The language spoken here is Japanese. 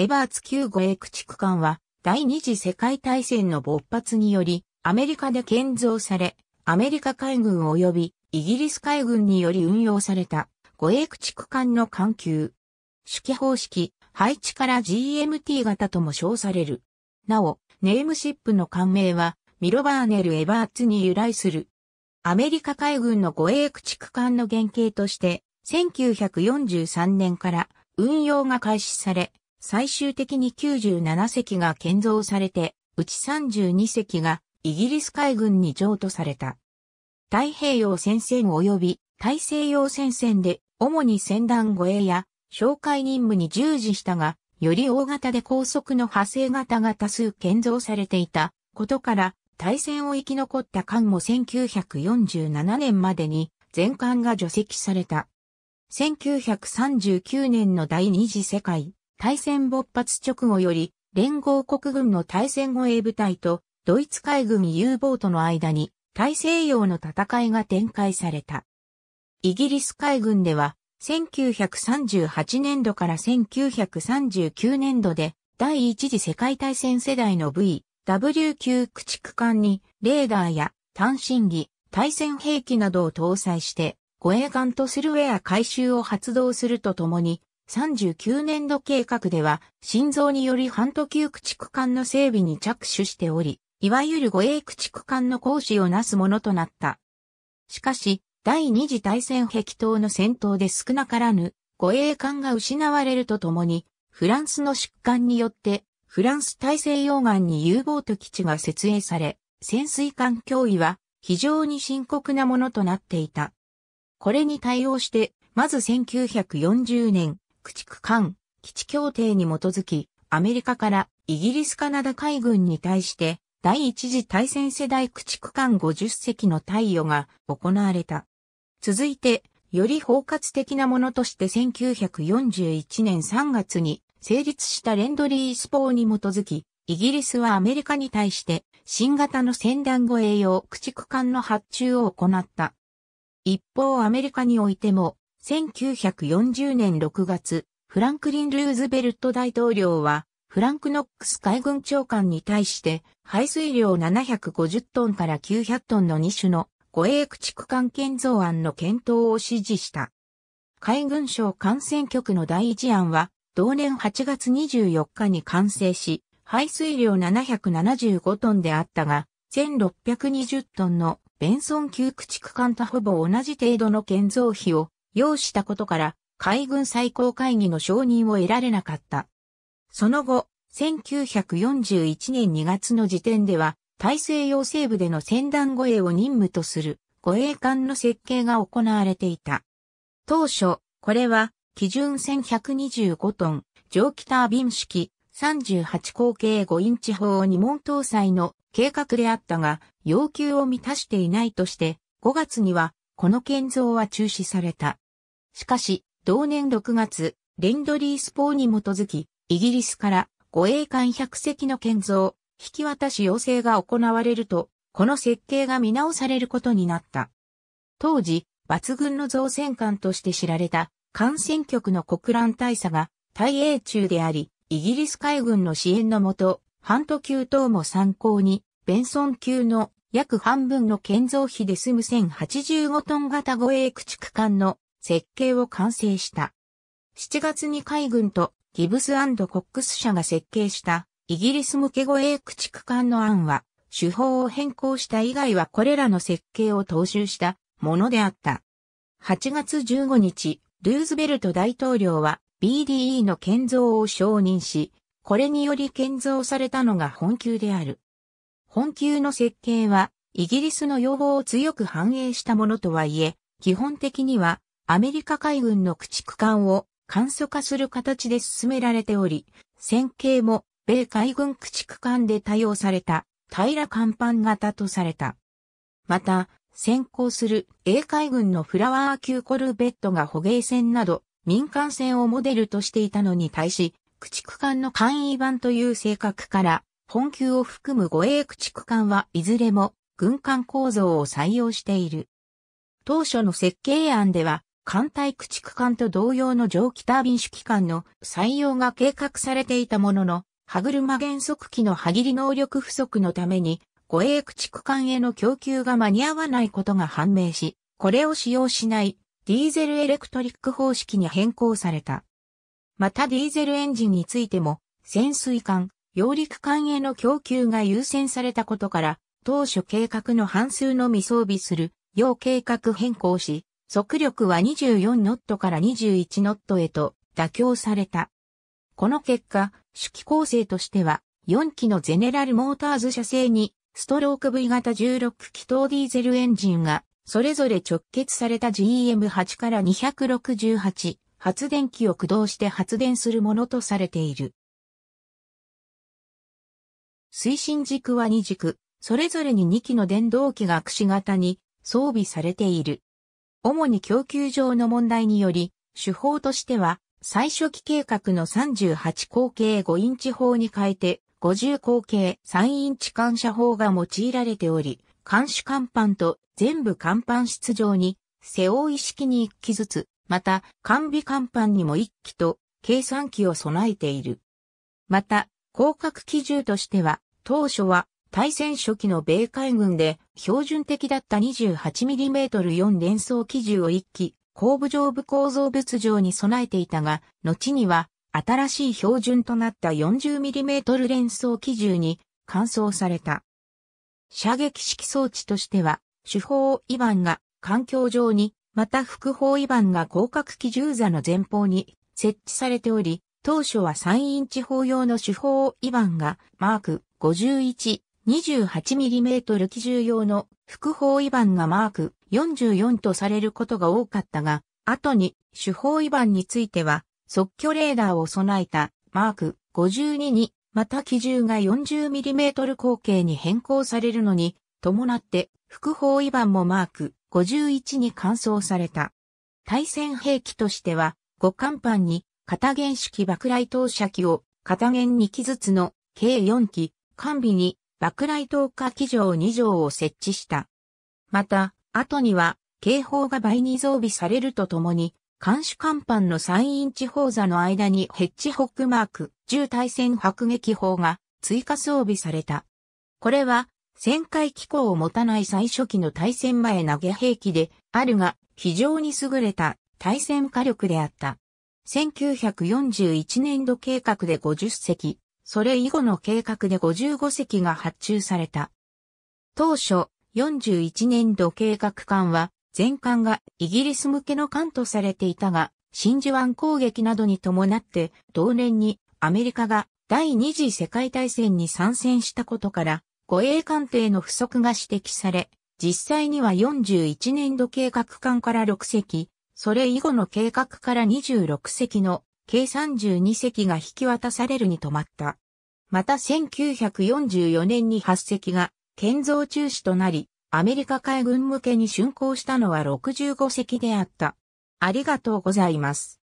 エバーツ9護衛駆逐艦は第二次世界大戦の勃発によりアメリカで建造され、アメリカ海軍及びイギリス海軍により運用された護衛駆逐艦の艦級。指揮方式、配置から GMT 型とも称される。なお、ネームシップの艦名はミロバーネル・エバーツに由来する。アメリカ海軍の護衛駆逐艦の原型として1943年から運用が開始され、最終的に97隻が建造されて、うち32隻がイギリス海軍に譲渡された。太平洋戦線及び大西洋戦線で主に戦団護衛や哨戒任務に従事したが、より大型で高速の派生型が多数建造されていたことから、対戦を生き残った艦も1947年までに全艦が除籍された。1939年の第二次世界大戦勃発直後より、連合国軍の対戦護衛部隊と、ドイツ海軍 U ボートの間に、大西洋の戦いが展開された。イギリス海軍では、1938年度から1939年度で、第一次世界大戦世代の V、W 級駆逐艦に、レーダーや単身儀、対戦兵器などを搭載して、護衛艦とするウェア回収を発動するとともに、39年度計画では、心臓により半途級駆逐艦の整備に着手しており、いわゆる護衛駆逐艦の行使をなすものとなった。しかし、第二次大戦壁闘の戦闘で少なからぬ護衛艦が失われるとともに、フランスの疾患によって、フランス大西洋岸に U ボート基地が設営され、潜水艦脅威は非常に深刻なものとなっていた。これに対応して、まず1940年、駆逐艦、基地協定に基づき、アメリカからイギリスカナダ海軍に対して、第一次大戦世代駆逐艦50隻の貸与が行われた。続いて、より包括的なものとして1941年3月に成立したレンドリースポーに基づき、イギリスはアメリカに対して新型の戦団護衛用駆逐艦の発注を行った。一方アメリカにおいても1940年6月、フランクリン・ルーズベルト大統領は、フランク・ノックス海軍長官に対して、排水量750トンから900トンの2種の護衛駆逐艦建造案の検討を指示した。海軍省艦船局の第一案は、同年8月24日に完成し、排水量775トンであったが、1620トンのベンソン級駆逐艦とほぼ同じ程度の建造費を要したことから、海軍最高会議の承認を得られなかった。その後、1941年2月の時点では、大西洋西部での船団護衛を任務とする護衛艦の設計が行われていた。当初、これは基準1125トン、蒸気タービン式38口径5インチ砲2門搭載の計画であったが、要求を満たしていないとして、5月にはこの建造は中止された。しかし、同年6月、レンドリース法に基づき、イギリスから護衛艦100隻の建造、引き渡し要請が行われると、この設計が見直されることになった。当時、抜群の造船艦として知られた、艦船局の国乱大佐が、対英中であり、イギリス海軍の支援のもと、ハント級等も参考に、ベンソン級の約半分の建造費で済む1085トン型護衛駆逐艦の設計を完成した。7月に海軍とギブスコックス社が設計したイギリス向け護衛駆逐艦の案は手法を変更した以外はこれらの設計を踏襲したものであった。8月15日、ルーズベルト大統領は BDE の建造を承認し、これにより建造されたのが本級である。本級の設計は、イギリスの要望を強く反映したものとはいえ、基本的には、アメリカ海軍の駆逐艦を簡素化する形で進められており、線形も米海軍駆逐艦で多用された平ら甲板型とされた。また、先行する英海軍のフラワー級コルベットが捕鯨船など民間船をモデルとしていたのに対し、駆逐艦の簡易版という性格から、本級を含む護衛駆逐艦はいずれも軍艦構造を採用している。当初の設計案では、艦隊駆逐艦と同様の蒸気タービン式艦の採用が計画されていたものの、歯車減速機の歯切り能力不足のために、護衛駆逐艦への供給が間に合わないことが判明し、これを使用しないディーゼルエレクトリック方式に変更された。またディーゼルエンジンについても、潜水艦、揚陸艦への供給が優先されたことから、当初計画の半数のみ装備する、要計画変更し、速力は24ノットから21ノットへと妥協された。この結果、主機構成としては、4機のゼネラルモーターズ社製に、ストローク V 型16気筒ディーゼルエンジンが、それぞれ直結された GM8 から268発電機を駆動して発電するものとされている。推進軸は2軸、それぞれに2機の電動機が串型に装備されている。主に供給上の問題により、手法としては、最初期計画の38口径5インチ砲に変えて、50口径3インチ感謝砲が用いられており、監視甲板と全部甲板室上に、背負い式に1機ずつ、また、完備甲板にも1機と、計算機を備えている。また、広格基銃としては、当初は対戦初期の米海軍で標準的だった 28mm4 連装機銃を1機、後部上部構造物上に備えていたが、後には新しい標準となった 40mm 連装機銃に換装された。射撃式装置としては、主砲違反が環境上に、また副砲違反が広角機銃座の前方に設置されており、当初は山陰地方用の手法イバンが、マーク51、28mm 機銃用の副砲イバンがマーク44とされることが多かったが、後に手法イバンについては、即挙レーダーを備えたマーク52に、また機銃が 40mm 口径に変更されるのに、伴って副砲イバンもマーク51に換装された。対戦兵器としては、五艦板に片原式爆雷投射機を片原2機ずつの計4機、完備に爆雷投下機場2乗を設置した。また、後には警報が倍に増備されるとともに、監視甲板の3インチ砲座の間にヘッジホックマーク、重対戦迫撃砲が追加装備された。これは、旋回機構を持たない最初期の対戦前投げ兵器であるが、非常に優れた対戦火力であった。1941年度計画で50隻、それ以後の計画で55隻が発注された。当初、41年度計画艦は、全艦がイギリス向けの艦とされていたが、真珠湾攻撃などに伴って、同年にアメリカが第二次世界大戦に参戦したことから、護衛艦艇の不足が指摘され、実際には41年度計画艦から6隻、それ以後の計画から26隻の計32隻が引き渡されるに止まった。また1944年に8隻が建造中止となり、アメリカ海軍向けに竣工したのは65隻であった。ありがとうございます。